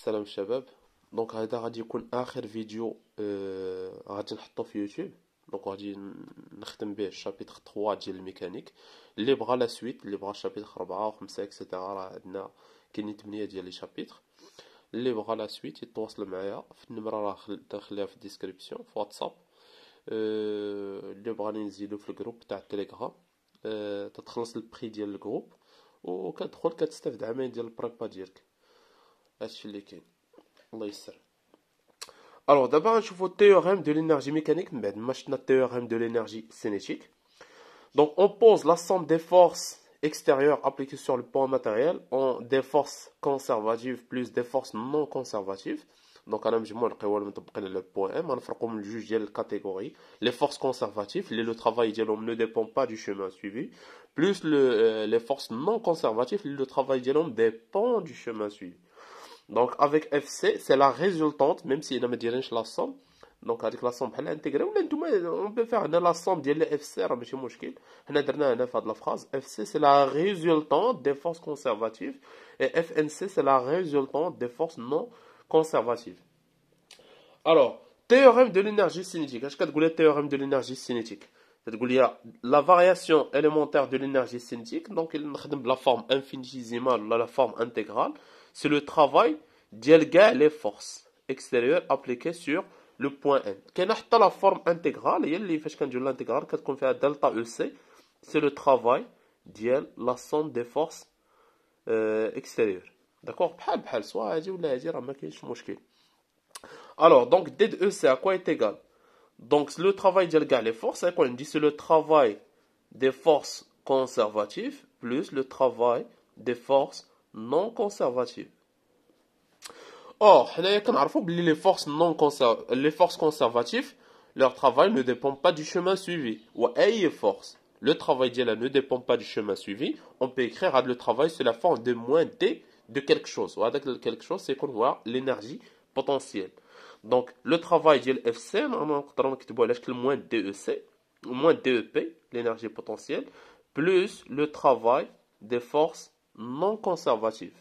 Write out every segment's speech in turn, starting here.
السلام الشباب دونك هذا غادي يكون اخر فيديو آه غادي نحطو في يوتيوب دونك غادي نخدم به الشابيتر 3 ديال الميكانيك اللي بغى لا سويت اللي بغى الشابيتر 4 و 5 اكسيتيرا راه عندنا كاينين 8 ديال لي شابيتر اللي بغى لا سويت يتواصل معايا في النمره راه تخليها في الديسكريبسيون في واتساب أه اللي بغاني نزيدو في الجروب تاع التليجرام أه تتخلص البري ديال الجروب وكتدخل كتستافد عامين ديال البريبا ديالك Alors d'abord je vous دابا théorème de l'énergie mécanique, mécanique من بعد ما شفنا des théorème de l'énergie on pose on pose des extérieures appliquées sur le point matériel en des forces conservatives plus des forces non conservatives. Donc, on le poème, on comme le la catégorie. Les forces conservatives, le travail de l'homme ne dépend pas du chemin suivi, plus euh, les forces non conservatives, le travail de l'homme dépend du chemin suivi. Donc avec FC, c'est la résultante, même si il ne dirige la somme. Donc avec la somme, elle est intégrée. On peut faire la somme de l'FC, c'est On a fait la phrase. FC, c'est la résultante des forces conservatives. Et FNC, c'est la résultante des forces non conservatives. Alors, théorème de l'énergie cinétique. Qu'est-ce que le théorème de l'énergie cinétique c'est-à-dire la variation élémentaire de l'énergie cinétique, donc il la forme infinitésimale, la forme intégrale c'est le travail d'Yelga les forces extérieures appliquées sur le point N. Quand on a la forme intégrale, il y a l'intégrale, quand delta Uc, e c'est le travail d'Yel, la somme des forces euh, extérieures. D'accord Alors, donc, D de e à quoi est égal Donc, le travail d'Yelga les forces, quoi hein, on dit c'est le travail des forces conservatives plus le travail des forces non conservatives. Or, les forces, non les forces conservatives, leur travail ne dépend pas du chemin suivi. Ou force. Le travail d'Yala ne dépend pas du chemin suivi. On peut écrire ah, le travail sur la forme de moins D de quelque chose. Ou avec quelque chose, c'est qu'on voit l'énergie potentielle. Donc, le travail FC, on a moins DEC, e moins DEP, e l'énergie potentielle, plus le travail des forces non conservative.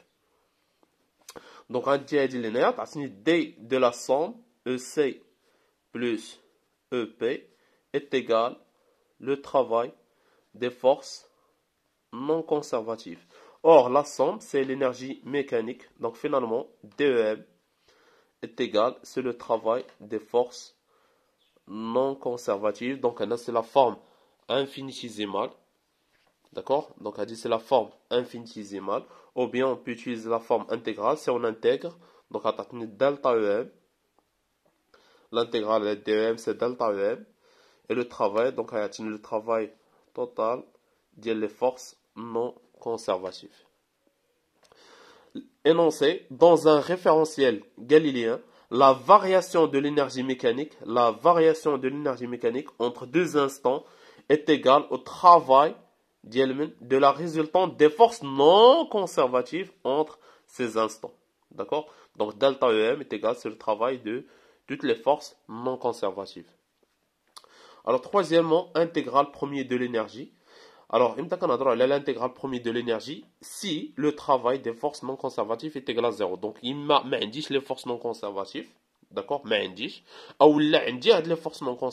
Donc un diède linéaire, à D de la somme EC plus EP est égal le travail des forces non conservatives. Or, la somme, c'est l'énergie mécanique. Donc finalement, DEM est égal, c'est le travail des forces non conservatives. Donc c'est la forme infinitésimale D'accord Donc dit c'est la forme infinitésimale. Ou bien on peut utiliser la forme intégrale si on intègre. Donc a tenu delta EM. L'intégrale de DEM c'est delta EM. Et le travail, donc a tenu le travail total des forces non conservatives. Énoncé dans un référentiel galiléen la variation de l'énergie mécanique, la variation de l'énergie mécanique entre deux instants est égale au travail de la résultante des forces non conservatives entre ces instants. D'accord Donc delta EM est égal, c'est le travail de toutes les forces non conservatives. Alors troisièmement, intégrale premier de l'énergie. Alors, l'intégrale premier de l'énergie si le travail des forces non conservatives est égal à 0. Donc, il m'a les forces non conservatives d'accord Mais عنديش a de la هاد des forces non que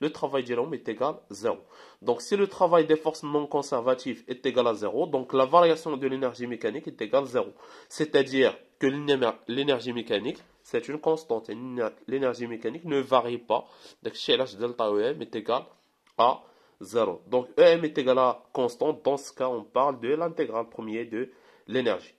le travail est égal à 0 donc si le travail des forces non conservatives est égal à 0 donc la variation de l'énergie mécanique est égale à 0 c'est-à-dire que l'énergie mécanique c'est une constante l'énergie mécanique ne varie pas donc chez delta e est égal à 0 donc EM est égal à constante dans ce cas on parle de l'intégrale première de l'énergie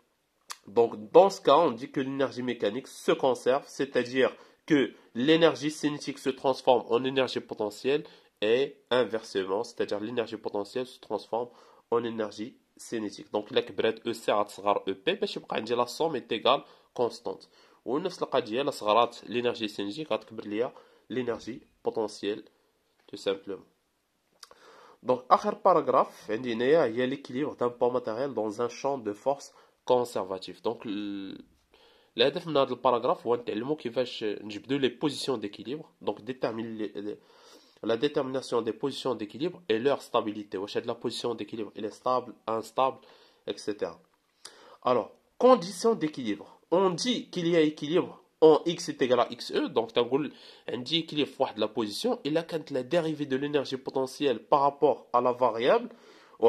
donc dans ce cas, on dit que l'énergie mécanique se conserve, c'est-à-dire que l'énergie cinétique se transforme en énergie potentielle et inversement, c'est-à-dire l'énergie potentielle se transforme en énergie cinétique. Donc la E ساعة صغر e, e P باش somme est égale constante. ونفس la dit صغرات l'énergie cinétique l'énergie potentielle tout simplement. Donc, آخر paragraphe, il y a l'équilibre d'un point matériel dans un champ de force donc, دونك الهدف من هذا الباراغراف هو نتعلمو كيفاش نجبدو les positions d'équilibre. Donc, la détermination des positions d'équilibre et leur stabilité. de la position d'équilibre, il est stable, instable, etc. Alors, conditions d'équilibre. On dit qu'il y a équilibre en x est égal à xe, donc on dit équilibre fois de la position, et là quand la dérivée de l'énergie potentielle par rapport à la variable, ou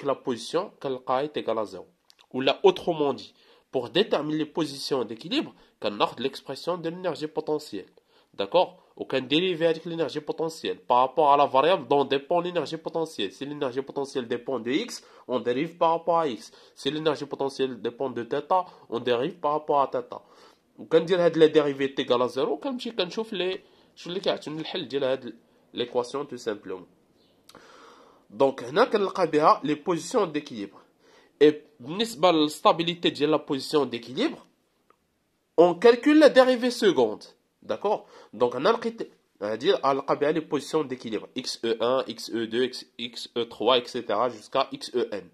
que la position, qu'elle est égale à 0 ou là autrement dit, pour déterminer les positions d'équilibre, qu'on a l'expression de l'énergie potentielle. D'accord Aucun dérivé avec l'énergie potentielle. Par rapport à la variable dont dépend l'énergie potentielle. Si l'énergie potentielle dépend de x, on dérive par rapport à x. Si l'énergie potentielle dépend de θ, on dérive par rapport à θ. On de la que la dérivée est égale à 0, on شو اللي كيعطيني l'équation ديال هاد l'équation tout simplement. Donc, هنا كنلقى بها les positions d'équilibre et la stabilité de la position d'équilibre, on calcule la dérivée seconde. D'accord Donc, on a dire à les position d'équilibre. XE1, XE2, XE3, etc. jusqu'à XEN.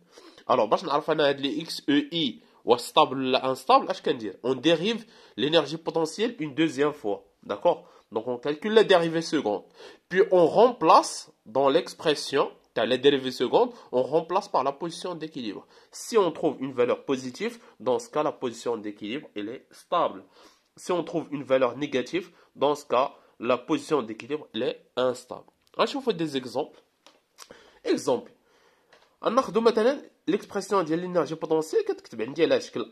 Alors, on نعرف انا XEI. stable ou instable. l'énergie potentielle une deuxième fois d'accord donc on calcule la dérivée seconde puis on remplace dans l'expression les dérivées secondes, on remplace par la position d'équilibre. Si on trouve une valeur positive, dans ce cas, la position d'équilibre, est stable. Si on trouve une valeur négative, dans ce cas, la position d'équilibre, est instable. Ah, je vous fais des exemples. Exemple. ardo مثلا l'expression de l'énergie potentielle est عندي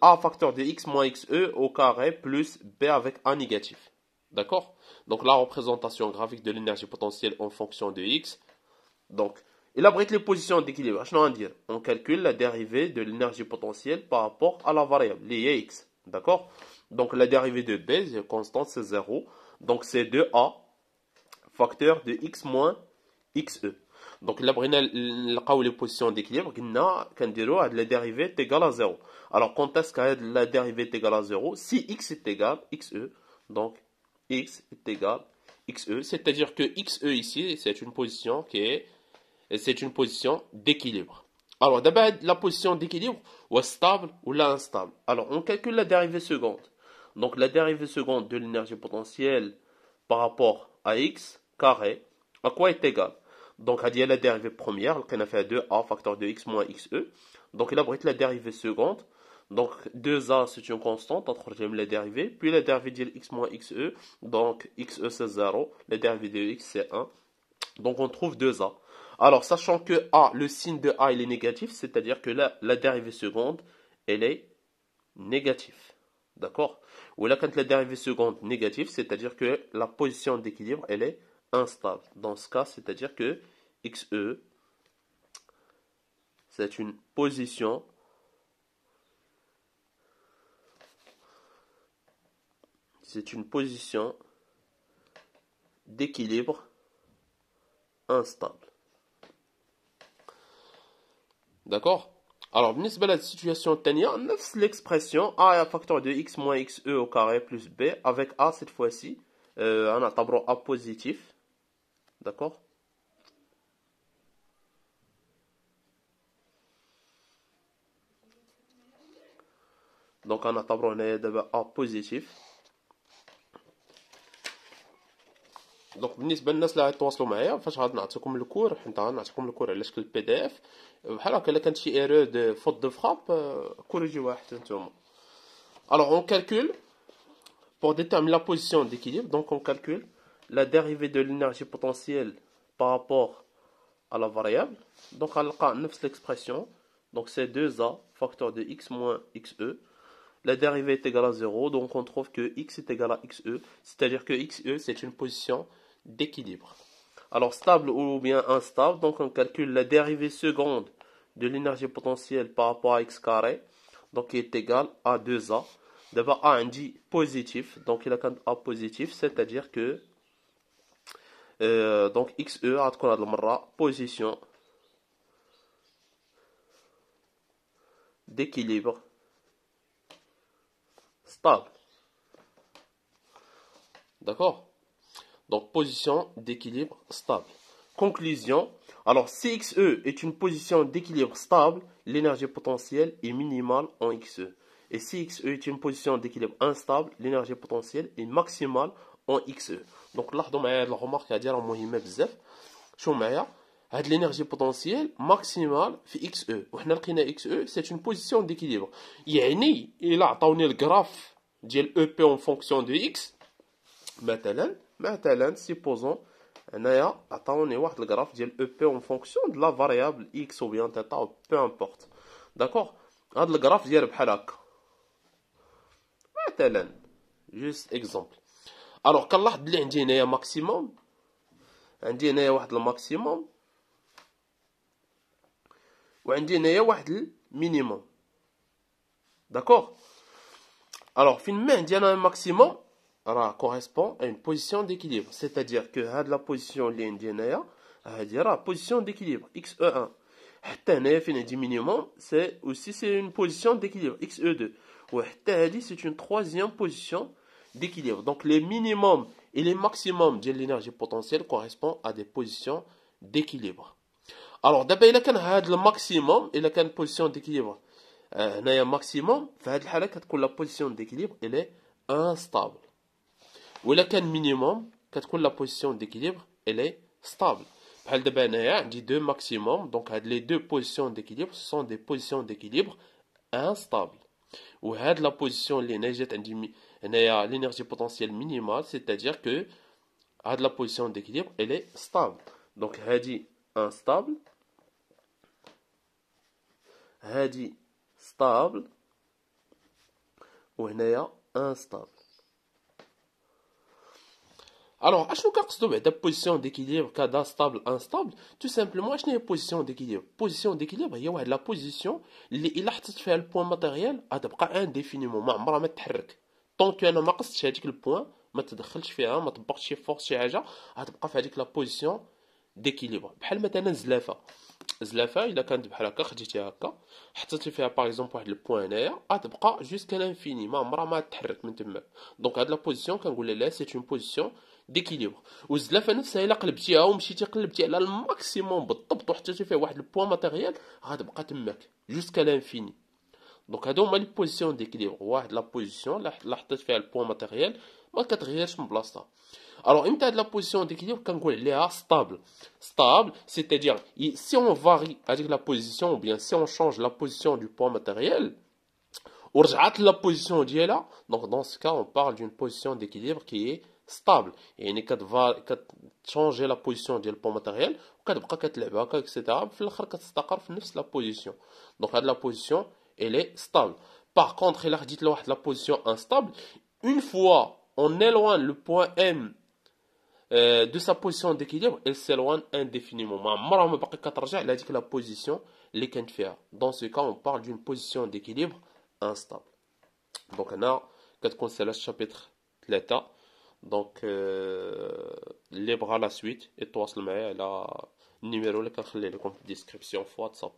A facteur de X moins XE au carré plus B avec A négatif. D'accord Donc la représentation graphique de l'énergie potentielle en fonction de X. Donc il abrite les positions d'équilibre. On calcule la dérivée de l'énergie potentielle par rapport à la variable, les x. D'accord Donc la dérivée de B, constante, c'est 0. Donc c'est 2a facteur de x moins xe. Donc là, on les positions d'équilibre, on a la dérivée est égale à 0. Alors quand est-ce que la dérivée est égale à 0 Si x est égal à xe, donc x est égal à xe, c'est-à-dire que xe ici, c'est une position qui est c'est une position d'équilibre. Alors, d'abord, la position d'équilibre, ou stable ou l'instable. instable. Alors, on calcule la dérivée seconde. Donc, la dérivée seconde de l'énergie potentielle par rapport à x carré, à quoi est égale Donc, elle dire la dérivée première, qu'elle a fait 2a facteur de x moins xe. Donc, il abrite la dérivée seconde. Donc, 2a, c'est une constante, entre la dérivée. Puis, la dérivée de x moins xe. Donc, xe, c'est 0. La dérivée de x, c'est 1. Donc, on trouve 2a. Alors, sachant que A, le signe de A, est négatif, c'est-à-dire que la dérivée seconde, elle est négative. D'accord Ou là, quand la dérivée seconde négative, c'est-à-dire que la position d'équilibre, elle est instable. Dans ce cas, c'est-à-dire que XE, c'est une position c'est une position d'équilibre instable. D'accord Alors, بالنسبة situation السيتياسيون Neuf, نفس l'expression A est facteur de x moins xe au carré plus b avec A cette fois-ci on euh, A a positif. D'accord Donc a un tableau A positif. Donc, je vais vous donner un petit peu de temps. Je vais vous donner le petit peu cours. Je vais vous donner le cours peu de cours. PDF. vais vous donner un petit peu de PDF. Vous voyez que les erreurs de faute de frappe, vous pouvez corriger. Alors, on calcule pour déterminer la position d'équilibre. Donc, on calcule la dérivée de l'énergie potentielle par rapport à la variable. Donc, on a 9 expressions. Donc, c'est 2A facteur de x moins xe. La dérivée est égale à 0. Donc, on trouve que x est égale à xe. C'est-à-dire que xe, c'est une position d'équilibre. Alors stable ou bien instable, donc on calcule la dérivée seconde de l'énergie potentielle par rapport à x carré, donc qui est égal à 2a. D'abord a indique positif, donc il a quand a positif, c'est-à-dire que euh, donc xe a la position d'équilibre stable. D'accord donc position d'équilibre stable. Conclusion, alors si XE est une position d'équilibre stable, l'énergie potentielle est minimale en XE. Et si XE est une position d'équilibre instable, l'énergie potentielle est maximale en XE. Donc là, on a la remarque à dire بزاف. l'énergie potentielle maximale en XE. وحنا لقينا XE c'est une position d'équilibre. يعني a le graphe de l'EP en fonction de X maintenant. Ben, maintenant bah, supposons un IA attend en fonction de la variable x ou bien peu importe d'accord on a le maintenant juste exemple alors on a un maximum un un maximum et un minimum d'accord alors finalement, il a un maximum Ra correspond à une position d'équilibre, c'est-à-dire que la position اللي عندنا c'est Ra position d'équilibre XE1 حتى هنايا c'est aussi une position d'équilibre XE2 وحتى هادي c'est une troisième position d'équilibre donc les minimums et les maximums de l'énergie potentielle correspondent à des positions d'équilibre alors d'abord il a le maximum il a une position d'équilibre هنايا euh, maximum فهاد un maximum, la position d'équilibre elle est instable et là, y minimum, la position d'équilibre, elle est stable. Elle de ben a dit deux maximum, donc les deux positions d'équilibre sont des positions d'équilibre instables. ou elle a la position l'énergie potentielle minimale, c'est-à-dire que à la position d'équilibre, elle est stable. Donc elle dit instable, elle dit stable, ou elle a instable. الوغ اشنو كنقصدو بعدا بوزيسيون ديكيليبر كذا ستابل انستابل تو سامبلومون اشنو هي بوزيسيون ديكيليبر بوزيسيون ديكيليبر هي واحد لا بوزيسيون اللي الا حطيت فيها البوان ماتيريال غتبقى انديفينيمون ما عمرها ما تحرك طونك انا ما قصتش هذيك البوان ما تدخلش فيها ما طبقتش شي فورس شي حاجه غتبقى في هذيك لا بوزيسيون ديكيليبر بحال مثلا زلافه زلافه الا كانت بحال هكا خديتي هكا حطيتي فيها باغ اكزومبل واحد البوان هنايا غتبقى جوسكا لانفيني ما عمرها ما تحرك من تما دونك هاد لا بوزيسيون كنقول لها سي اون بوزيسيون d'équilibre Ou si on position d'équilibre maximum point matériel jusqu'à l'infini donc position d'équilibre point matériel position stable stable c'est à dire si on varie avec la position ou bien si on change la position du point matériel on qu'on la position donc dans ce cas on parle d'une position d'équilibre qui est stable et une fois qu'elle va qu'elle la position du point matériel ou qu'elle bouge qu'elle le bouge etc elle ne peut plus rester à la même position donc la position elle est stable par contre elle a dit la position instable une fois qu'on éloigne le point M euh, de sa position d'équilibre elle s'éloigne indéfiniment Il a dit que la position est qu'elle ne dans ce cas on parle d'une position d'équilibre instable donc maintenant qu'est-ce qu'on sait dans le chapitre 3A. Donc, euh, les bras, la suite, et toi, s'il te le numéro, je la description WhatsApp.